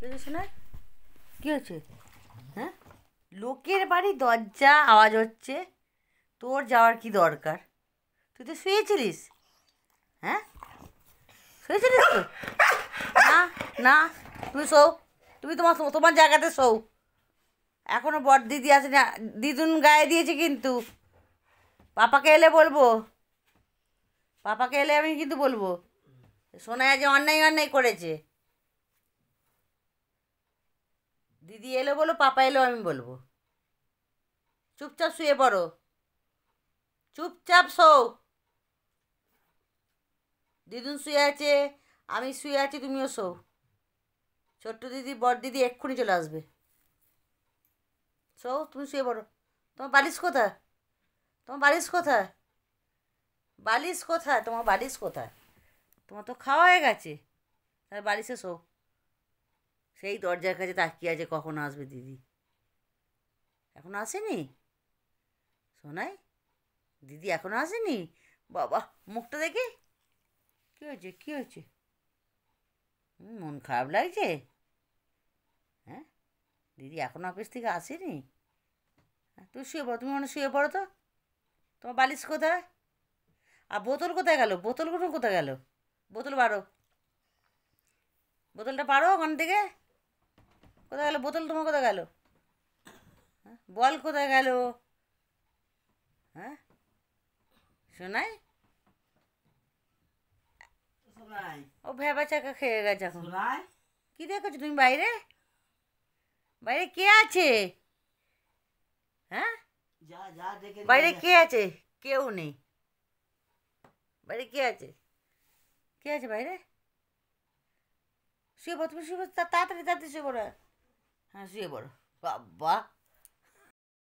শোনা কী হচ্ছে হ্যাঁ লোকের বাড়ি দরজা আওয়াজ হচ্ছে তোর যাওয়ার কি দরকার তুই তো শুয়েছিলিস হ্যাঁ শুয়েছিলিস তো না না তুমি শো তুমি তোমার তোমার জায়গাতে শো এখনও বড় দিদি আছে না দিদুন গায়ে দিয়েছে কিন্তু পাপাকে এলে বলবো পাপাকে এলে আমি কিন্তু বলবো শোনা যে অন্যায় অন্যায় করেছে দিদি এলো বলো পাপা এলো আমি বলবো চুপচাপ শুয়ে পড়ো চুপচাপ শো দিদুন শুয়ে আছে আমি শুয়ে আছি তুমিও শো ছোট্ট দিদি বড় দিদি এক্ষুনি চলে আসবে শো তুমি শুয়ে পড়ো তোমার বালিশ কোথায় তোমার বালিশ কোথায় বালিশ কোথায় তোমার বালিশ কোথায় তোমার তো খাওয়া হয়ে গেছে তাহলে বালিশে শো সেই দরজার কাছে তাকিয়ে আছে কখন আসবে দিদি এখন আসেনি সোনাই দিদি এখন আসেনি বাবা মুখটা দেখে কী হয়েছে কী হয়েছে মন খারাপ লাগছে হ্যাঁ দিদি এখন অফিস থেকে আসেনি হ্যাঁ, তুই শুয়ে পড়ো তুমি মনে শুয়ে পড়ো তো তোমার বালিশ কোথায় আর বোতল কোথায় গেল বোতলগুলো কোথায় গেল বোতল বাড়ো বোতলটা পারো ওখান থেকে কোথায় গেলো বোতল তোমার কোথায় গেলো হ্যাঁ বল কোথায় গেল হ্যাঁ শোনাই ও ভেবা চাকা খেয়ে গেছে এখন কি দেখেছো তুমি বাইরে বাইরে কে আছে হ্যাঁ বাইরে কে আছে কেউ নেই বাইরে কে আছে কে আছে বাইরে শুয়ে পড়ো তুমি শুয়ে পড়ো তাড়াতাড়ি তাড়াতাড়ি শুয়ে পড়ো हाँ जेवर बाबा